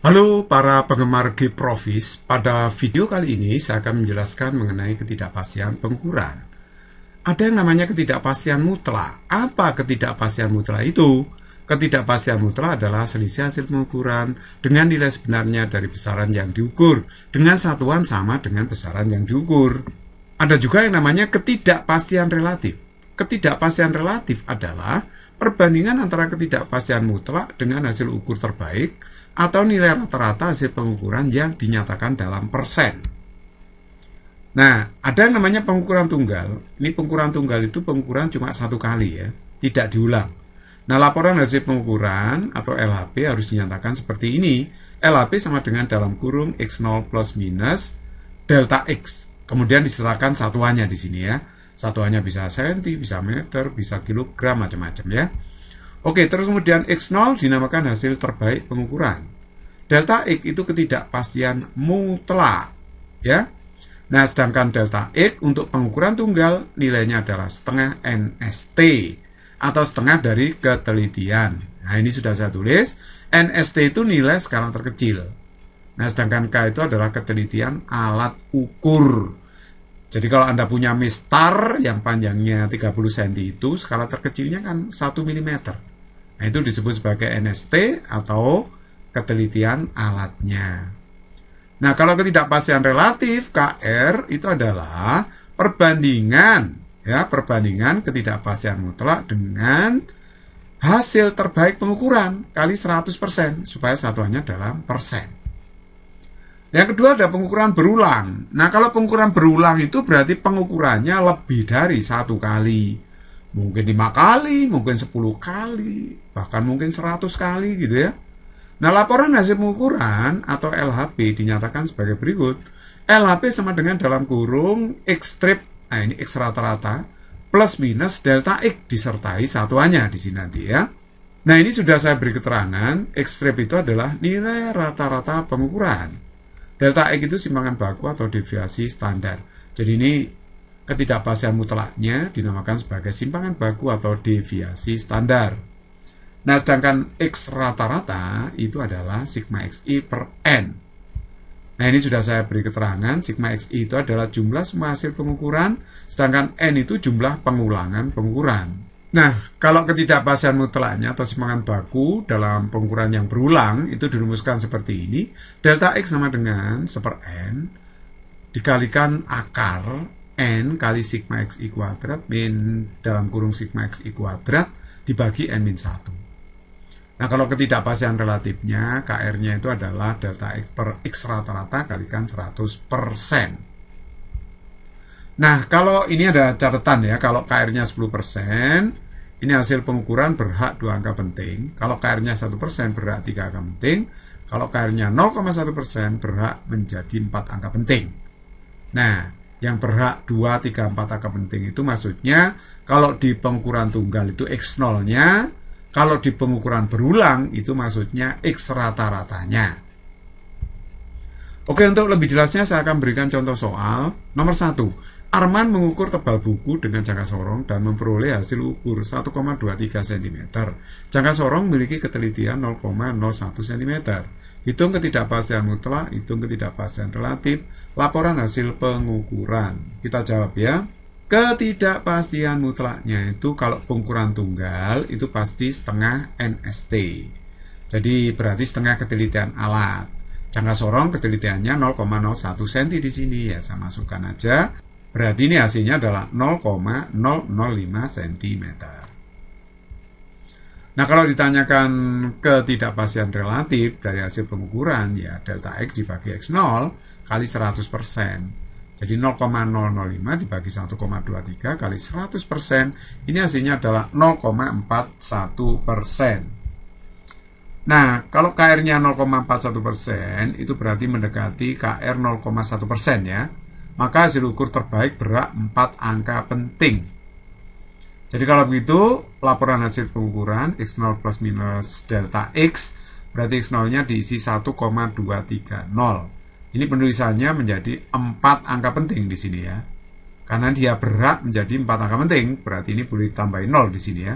Halo para penggemar g pada video kali ini saya akan menjelaskan mengenai ketidakpastian pengukuran. Ada yang namanya ketidakpastian mutlak. Apa ketidakpastian mutlak itu? Ketidakpastian mutlak adalah selisih hasil pengukuran dengan nilai sebenarnya dari besaran yang diukur dengan satuan sama dengan besaran yang diukur. Ada juga yang namanya ketidakpastian relatif. Ketidakpastian relatif adalah perbandingan antara ketidakpastian mutlak dengan hasil ukur terbaik atau nilai rata-rata hasil pengukuran yang dinyatakan dalam persen. Nah, ada yang namanya pengukuran tunggal. Ini pengukuran tunggal itu pengukuran cuma satu kali ya, tidak diulang. Nah, laporan hasil pengukuran atau LHP harus dinyatakan seperti ini. LHP sama dengan dalam kurung X0 plus minus delta X. Kemudian disertakan satuannya di sini ya. Satuannya bisa senti, bisa meter, bisa kilogram, macam-macam ya. Oke, terus kemudian X0 dinamakan hasil terbaik pengukuran. Delta X itu ketidakpastian mutlak, ya. Nah, sedangkan delta X untuk pengukuran tunggal nilainya adalah setengah NST atau setengah dari ketelitian. Nah, ini sudah saya tulis. NST itu nilai skala terkecil. Nah, sedangkan K itu adalah ketelitian alat ukur. Jadi kalau Anda punya mistar yang panjangnya 30 cm itu, skala terkecilnya kan 1 mm. Nah, itu disebut sebagai NST atau ketelitian alatnya. Nah, kalau ketidakpastian relatif KR itu adalah perbandingan ya, perbandingan ketidakpastian mutlak dengan hasil terbaik pengukuran kali 100% supaya satuannya dalam persen. Yang kedua ada pengukuran berulang. Nah, kalau pengukuran berulang itu berarti pengukurannya lebih dari satu kali mungkin lima kali, mungkin sepuluh kali, bahkan mungkin seratus kali gitu ya. Nah, laporan hasil pengukuran atau LHP dinyatakan sebagai berikut. LHP sama dengan dalam kurung X strip, nah ini X rata-rata, plus minus delta X disertai satuannya di sini nanti ya. Nah, ini sudah saya beri keterangan, X strip itu adalah nilai rata-rata pengukuran. Delta X itu simpangan baku atau deviasi standar. Jadi ini ketidakpastian mutlaknya dinamakan sebagai simpangan baku atau deviasi standar. Nah, sedangkan X rata-rata itu adalah sigma XI per N. Nah, ini sudah saya beri keterangan, sigma XI itu adalah jumlah semua hasil pengukuran, sedangkan N itu jumlah pengulangan pengukuran. Nah, kalau ketidakpastian mutlaknya atau simpangan baku dalam pengukuran yang berulang itu dirumuskan seperti ini, delta X sama dengan seper N dikalikan akar n kali sigma x i kuadrat min dalam kurung sigma x i kuadrat dibagi n min 1. Nah kalau ketidakpastian relatifnya KR-nya itu adalah delta x per x rata-rata kalikan 100%. Nah kalau ini ada catatan ya, kalau KR-nya 10%, ini hasil pengukuran berhak dua angka penting. Kalau KR-nya 1% berhak tiga angka penting. Kalau KR-nya 0,1% berhak menjadi empat angka penting. Nah, yang berhak 2, 3, 4 angka penting itu maksudnya kalau di pengukuran tunggal itu X nolnya kalau di pengukuran berulang itu maksudnya X rata-ratanya Oke untuk lebih jelasnya saya akan berikan contoh soal nomor 1 Arman mengukur tebal buku dengan jangka sorong dan memperoleh hasil ukur 1,23 cm. Jangka sorong memiliki ketelitian 0,01 cm. Hitung ketidakpastian mutlak, hitung ketidakpastian relatif, laporan hasil pengukuran. Kita jawab ya. Ketidakpastian mutlaknya itu kalau pengukuran tunggal itu pasti setengah NST. Jadi berarti setengah ketelitian alat. Jangan sorong ketelitiannya 0,01 cm di sini ya saya masukkan aja. Berarti ini hasilnya adalah 0,005 cm. Nah kalau ditanyakan ketidakpastian relatif dari hasil pengukuran ya delta X dibagi X0 kali 100%. Jadi 0,005 dibagi 1,23 kali 100% ini hasilnya adalah 0,41%. Nah, kalau KR-nya 0,41%, itu berarti mendekati KR 0,1% ya. Maka hasil ukur terbaik berak 4 angka penting. Jadi kalau begitu laporan hasil pengukuran X0 plus minus delta X berarti X0-nya diisi 1,230. Ini penulisannya menjadi 4 angka penting di sini ya. Karena dia berat menjadi 4 angka penting, berarti ini boleh ditambahin 0 di sini ya.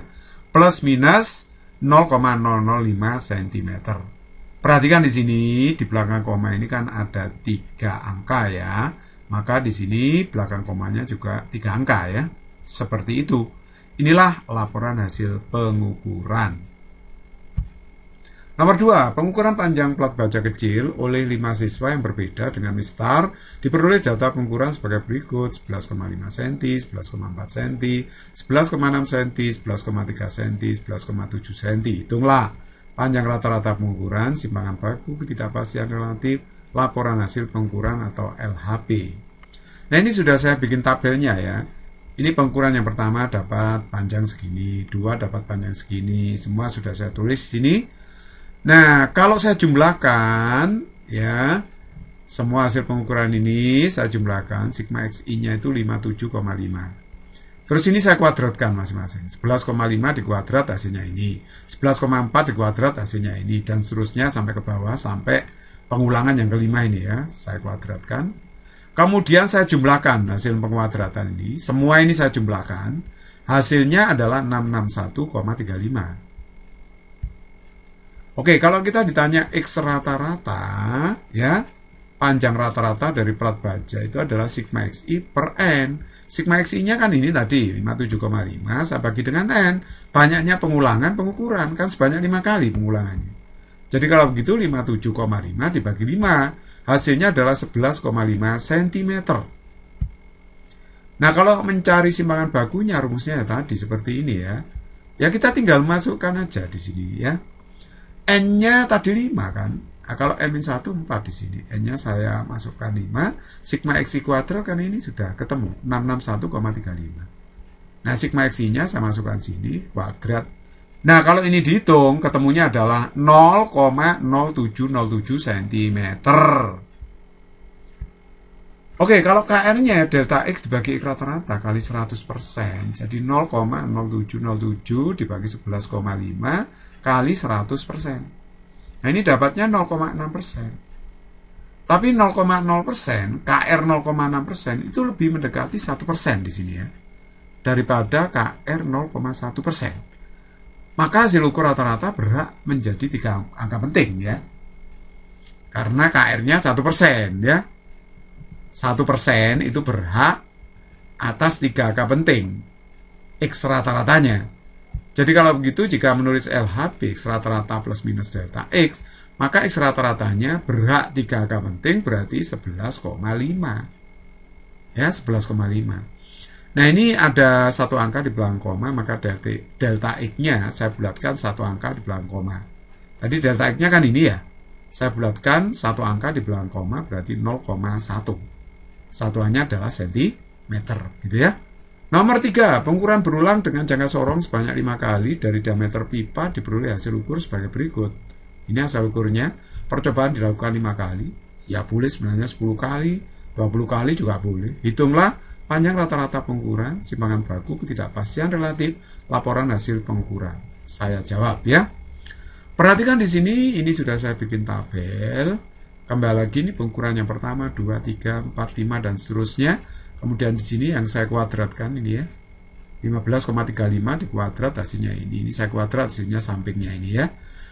Plus minus 0,005 cm. Perhatikan di sini di belakang koma ini kan ada 3 angka ya. Maka di sini belakang komanya juga 3 angka ya. Seperti itu. Inilah laporan hasil pengukuran. Nomor 2, pengukuran panjang plat baja kecil oleh 5 siswa yang berbeda dengan mistar diperoleh data pengukuran sebagai berikut 11,5 cm, 11,4 cm, 11,6 cm, 11,3 cm, 11,7 cm. Hitunglah panjang rata-rata pengukuran, simpangan baku, ketidakpastian relatif, laporan hasil pengukuran atau LHP. Nah ini sudah saya bikin tabelnya ya. Ini pengukuran yang pertama dapat panjang segini, dua dapat panjang segini, semua sudah saya tulis di sini. Nah, kalau saya jumlahkan, ya, semua hasil pengukuran ini saya jumlahkan, sigma xi-nya itu 57,5. Terus ini saya kuadratkan masing-masing. 11,5 dikuadrat hasilnya ini, 11,4 dikuadrat hasilnya ini, dan seterusnya sampai ke bawah, sampai pengulangan yang kelima ini ya, saya kuadratkan. Kemudian saya jumlahkan hasil pengkuadratan ini. Semua ini saya jumlahkan. Hasilnya adalah 661,35. Oke, kalau kita ditanya X rata-rata, ya, panjang rata-rata dari plat baja itu adalah sigma xi per n. Sigma xi-nya kan ini tadi, 57,5 saya bagi dengan n. Banyaknya pengulangan pengukuran, kan sebanyak 5 kali pengulangannya. Jadi kalau begitu 57,5 dibagi 5. Hasilnya adalah 11,5 cm. Nah, kalau mencari simpangan bakunya rumusnya ya tadi seperti ini ya. Ya kita tinggal masukkan aja di sini ya. N-nya tadi 5 kan. Nah, kalau N-1 4 di sini. N-nya saya masukkan 5. Sigma X kuadrat kan ini sudah ketemu. 661,35. Nah, sigma X-nya saya masukkan sini. Kuadrat Nah, kalau ini dihitung, ketemunya adalah 0,0707 cm. Oke, kalau KR-nya delta X dibagi X rata-rata kali 100%, jadi 0,0707 dibagi 11,5 kali 100%. Nah, ini dapatnya 0,6%. Tapi 0,0%, KR 0,6% itu lebih mendekati 1% di sini ya. Daripada KR 0,1% maka hasil ukur rata-rata berhak menjadi tiga angka penting ya. Karena KR-nya satu persen ya. Satu persen itu berhak atas tiga angka penting. X rata-ratanya. Jadi kalau begitu jika menulis LHP X rata-rata plus minus delta X, maka X rata-ratanya berhak tiga angka penting berarti 11,5. Ya, 11,5. Nah ini ada satu angka di belakang koma, maka delta, delta X-nya saya bulatkan satu angka di belakang koma. Tadi delta X-nya kan ini ya. Saya bulatkan satu angka di belakang koma berarti 0,1. Satuannya adalah sentimeter gitu ya. Nomor 3, pengukuran berulang dengan jangka sorong sebanyak 5 kali dari diameter pipa diperoleh hasil ukur sebagai berikut. Ini hasil ukurnya, percobaan dilakukan 5 kali, ya boleh sebenarnya 10 kali, 20 kali juga boleh. Hitunglah panjang rata-rata pengukuran, simpangan baku, ketidakpastian relatif, laporan hasil pengukuran. Saya jawab ya. Perhatikan di sini, ini sudah saya bikin tabel. Kembali lagi ini pengukuran yang pertama, 2, 3, 4, 5, dan seterusnya. Kemudian di sini yang saya kuadratkan ini ya. 15,35 kuadrat hasilnya ini. Ini saya kuadrat hasilnya sampingnya ini ya.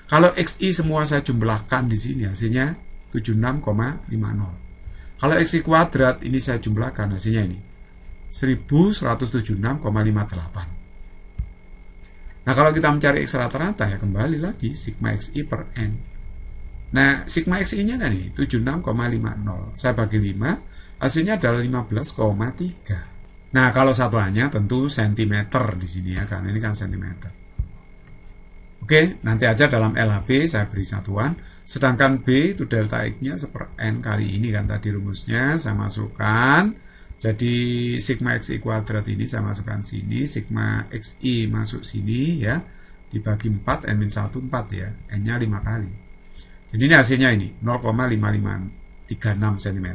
Kalau XI semua saya jumlahkan di sini hasilnya 76,50. Kalau XI kuadrat ini saya jumlahkan hasilnya ini 1176,58. Nah, kalau kita mencari X rata-rata ya kembali lagi sigma XI per N. Nah, sigma XI-nya kan ini 76,50. Saya bagi 5, hasilnya adalah 15,3. Nah, kalau satuannya tentu sentimeter di sini ya, karena ini kan sentimeter. Oke, nanti aja dalam LHB saya beri satuan, sedangkan B itu delta X-nya seper N kali ini kan tadi rumusnya, saya masukkan jadi sigma xi kuadrat ini saya masukkan sini, sigma xi masuk sini ya, dibagi 4, n-1 4 ya, n-nya 5 kali. Jadi ini hasilnya ini, 0,5536 cm.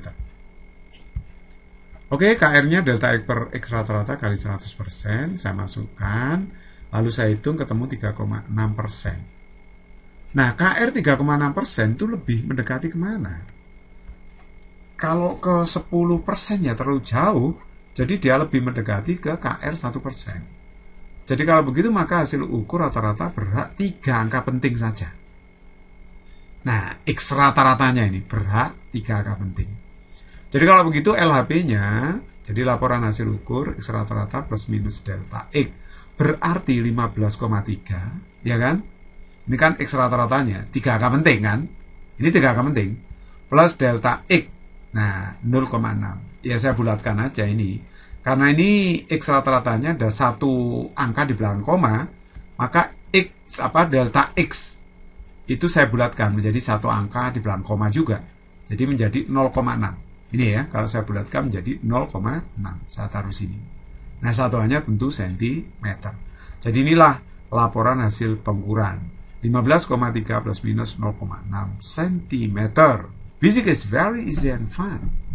Oke, KR-nya delta X per X rata-rata kali 100%, saya masukkan, lalu saya hitung ketemu 3,6%. Nah, KR 3,6% itu lebih mendekati kemana? kalau ke 10% ya terlalu jauh, jadi dia lebih mendekati ke KR 1%. persen. Jadi kalau begitu maka hasil ukur rata-rata berhak tiga angka penting saja. Nah, X rata-ratanya ini berhak tiga angka penting. Jadi kalau begitu LHP-nya, jadi laporan hasil ukur X rata-rata plus minus delta X berarti 15,3, ya kan? Ini kan X rata-ratanya, tiga angka penting kan? Ini tiga angka penting. Plus delta X Nah, 0,6. Ya saya bulatkan aja ini. Karena ini X rata-ratanya ada satu angka di belakang koma, maka X apa delta X itu saya bulatkan menjadi satu angka di belakang koma juga. Jadi menjadi 0,6. Ini ya, kalau saya bulatkan menjadi 0,6. Saya taruh sini. Nah, satuannya tentu sentimeter. Jadi inilah laporan hasil pengukuran. 15,3 plus minus 0,6 sentimeter. Music is very easy and fun.